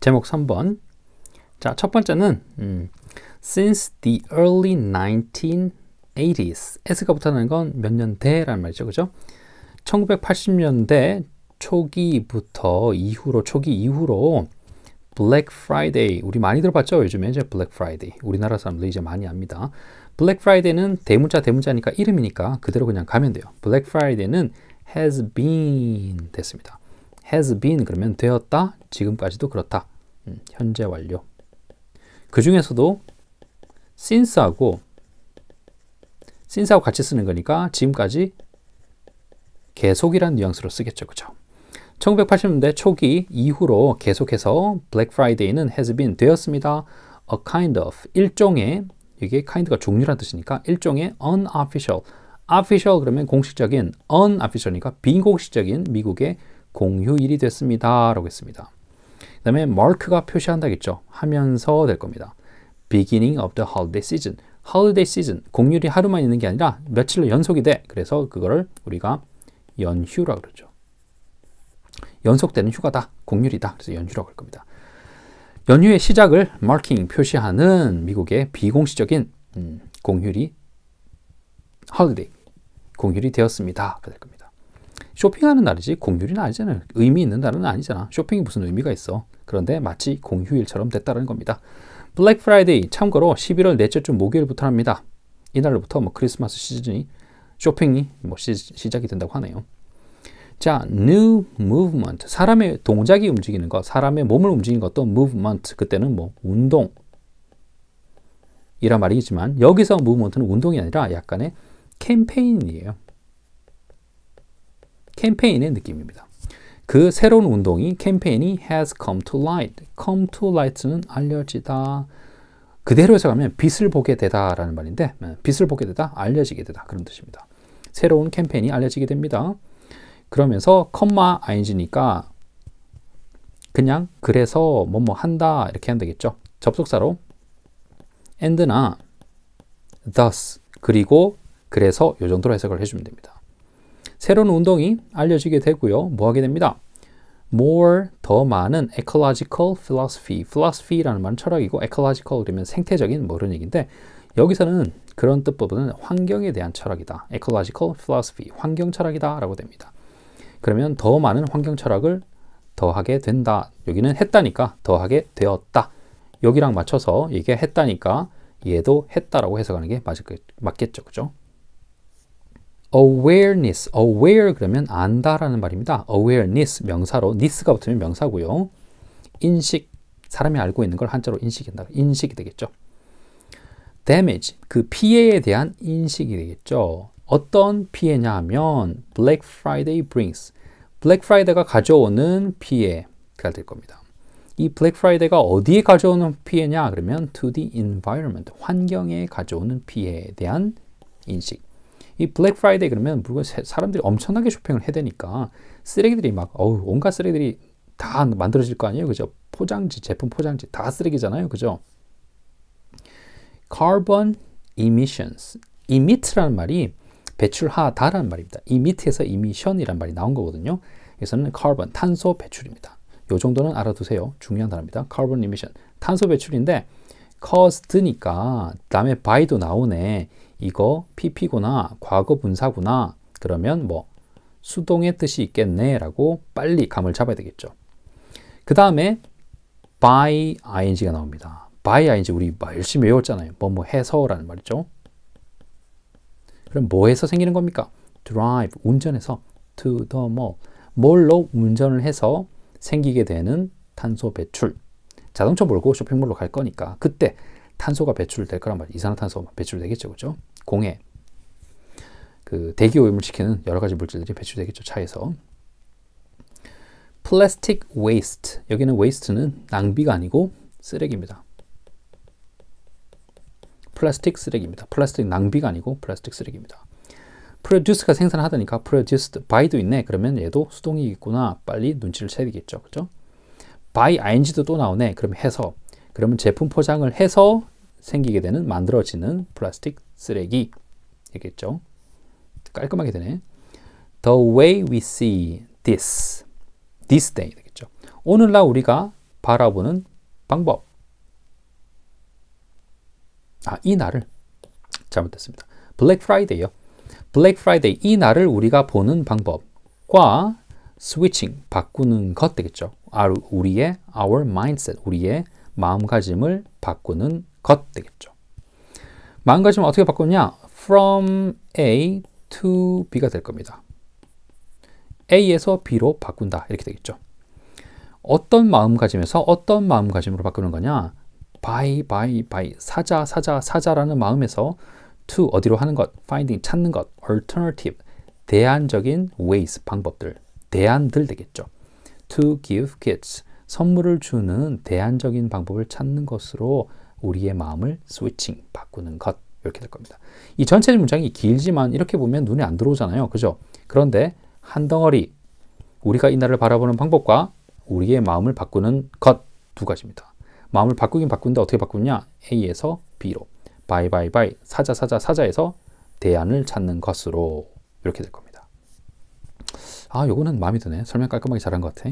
제목 3번. 자, 첫 번째는 음, since the early 1980s. s가 붙어는 건 몇 년대라는 말이죠. 그죠? 1980년대 초기부터 이후로 초기 이후로 블랙 프라이데이 우리 많이 들어봤죠 요즘에 이제 블랙 프라이데이 우리나라 사람들이 이제 많이 압니다 블랙 프라이데이는 대문자 대문자니까 이름이니까 그대로 그냥 가면 돼요 블랙 프라이데이는 has been 됐습니다 has been 그러면 되었다. 지금까지도 그렇다. 음, 현재 완료. 그 중에서도 since하고 since하고 같이 쓰는 거니까 지금까지 계속이라는 뉘앙스로 쓰겠죠. 그쵸 1980년대 초기 이후로 계속해서 블랙 프라이데이는 has been 되었습니다. a kind of 일종의 이게 kind가 종류란 뜻이니까 일종의 unofficial official 그러면 공식적인 unofficial이니까 비공식적인 미국의 공휴일이 됐습니다. 라고 했습니다. 그 다음에 mark가 표시한다겠죠. 하면서 될 겁니다. beginning of the holiday season. holiday season. 공휴일이 하루만 있는 게 아니라 며칠로 연속이 돼. 그래서 그거를 우리가 연휴라고 그러죠. 연속되는 휴가다. 공휴일이다. 그래서 연휴라고 할 겁니다. 연휴의 시작을 marking 표시하는 미국의 비공식적인 음, 공휴일이 holiday 공휴일이 되었습니다. 될 겁니다. 쇼핑하는 날이지 공휴일은 아니잖아요. 의미 있는 날은 아니잖아. 쇼핑이 무슨 의미가 있어. 그런데 마치 공휴일처럼 됐다는 겁니다. 블랙 프라이데이 참고로 11월 넷째 주 목요일부터 합니다. 이날로부터 뭐 크리스마스 시즌이 쇼핑이 뭐 시, 시작이 된다고 하네요. 자, new movement. 사람의 동작이 움직이는 것, 사람의 몸을 움직이는 것도 movement. 그때는 뭐 운동 이란 말이지만 여기서 movement는 운동이 아니라 약간의 캠페인이에요. 캠페인의 느낌입니다. 그 새로운 운동이 캠페인이 has come to light. come to light는 알려지다. 그대로 해석하면 빛을 보게 되다라는 말인데 음, 빛을 보게 되다, 알려지게 되다 그런 뜻입니다. 새로운 캠페인이 알려지게 됩니다. 그러면서 컴마 ing니까 그냥 그래서 뭐뭐 뭐 한다 이렇게 하면 되겠죠. 접속사로 and나 thus 그리고 그래서 요 정도로 해석을 해주면 됩니다. 새로운 운동이 알려지게 되고요. 뭐 하게 됩니다. more 더 많은 ecological philosophy philosophy라는 말은 철학이고 ecological 그러면 생태적인 뭐 그런 얘기인데 여기서는 그런 뜻보다 환경에 대한 철학이다. ecological philosophy 환경 철학이다 라고 됩니다. 그러면 더 많은 환경 철학을 더하게 된다. 여기는 했다니까 더하게 되었다. 여기랑 맞춰서 이게 했다니까 얘도 했다라고 해석하는 게 맞겠죠. 그죠? awareness, aware 그러면 안다라는 말입니다. awareness 명사로 this가 붙으면 명사고요. 인식, 사람이 알고 있는 걸 한자로 인식한다. 인식이 되겠죠. damage, 그 피해에 대한 인식이 되겠죠. 어떤 피해냐 하면 Black Friday brings, Black Friday가 가져오는 피해가 될 겁니다. 이 블랙 프라이데이가 어디에 가져오는 피해냐? 그러면 to the environment, 환경에 가져오는 피해에 대한 인식. 이 블랙 프라이데이 그러면 물건 사람들이 엄청나게 쇼핑을 해야되니까 쓰레기들이 막 어우 온갖 쓰레기들이 다 만들어질 거 아니에요, 그죠? 포장지 제품 포장지 다 쓰레기잖아요, 그죠? Carbon emissions, emit라는 말이 배출하다라는 말입니다. emit에서 emission이란 말이 나온 거거든요. 그래서는 carbon 탄소 배출입니다. 요 정도는 알아두세요. 중요한 단어입니다. carbon emission 탄소 배출인데 c a u s e 니까 다음에 by도 나오네. 이거 PP구나 과거 분사구나 그러면 뭐 수동의 뜻이 있겠네 라고 빨리 감을 잡아야 되겠죠. 그 다음에 by ing가 나옵니다. by ing 우리 열심히 외웠잖아요. 뭐뭐 해서 라는 말이죠. 그럼 뭐해서 생기는 겁니까? drive 운전해서 to the mall 뭘로 운전을 해서 생기게 되는 탄소 배출 자동차 몰고 쇼핑몰로 갈 거니까 그때 탄소가 배출될 거란 말이죠. 이산화탄소 배출되겠죠. 그죠? 공해. 그 대기 오염시키는 을 여러 가지 물질들이 배출되겠죠. 차에서. 플라스틱 웨이스트. 여기는 웨이스트는 낭비가 아니고 쓰레기입니다. 플라스틱 쓰레기입니다. 플라스틱 낭비가 아니고 플라스틱 쓰레기입니다. 프로듀스가 생산하다니까 produced by도 있네. 그러면 얘도 수동이 있구나. 빨리 눈치를 채야겠죠. 그죠? by ing도 또 나오네. 그럼 해서 그러면 제품 포장을 해서 생기게 되는 만들어지는 플라스틱 쓰레기겠죠. 깔끔하게 되네. The way we see this, this day 되겠죠. 오늘날 우리가 바라보는 방법. 아, 이 날을 잘못됐습니다. 블랙 프라이데이요. 블랙 프라이데이 이 날을 우리가 보는 방법과 스위칭 바꾸는 것 되겠죠. 아, 우리의 our mindset, 우리의 마음가짐을 바꾸는 것 되겠죠. 마음가짐을 어떻게 바꾸냐? from A to B가 될 겁니다. A에서 B로 바꾼다. 이렇게 되겠죠. 어떤 마음가짐에서 어떤 마음가짐으로 바꾸는 거냐? by, by, by, 사자, 사자, 사자라는 마음에서 to 어디로 하는 것, finding 찾는 것, alternative 대안적인 ways 방법들, 대안들 되겠죠. to give kids 선물을 주는 대안적인 방법을 찾는 것으로 우리의 마음을 스위칭, 바꾸는 것. 이렇게 될 겁니다. 이 전체 문장이 길지만 이렇게 보면 눈에 안 들어오잖아요. 그죠? 그런데 한 덩어리, 우리가 이날을 바라보는 방법과 우리의 마음을 바꾸는 것 두 가지입니다. 마음을 바꾸긴 바꾼데 어떻게 바꾸냐? A에서 B로, 바이 바이 바이, 사자 사자 사자에서 대안을 찾는 것으로 이렇게 될 겁니다. 아, 요거는 마음에 드네. 설명 깔끔하게 잘한 것 같아.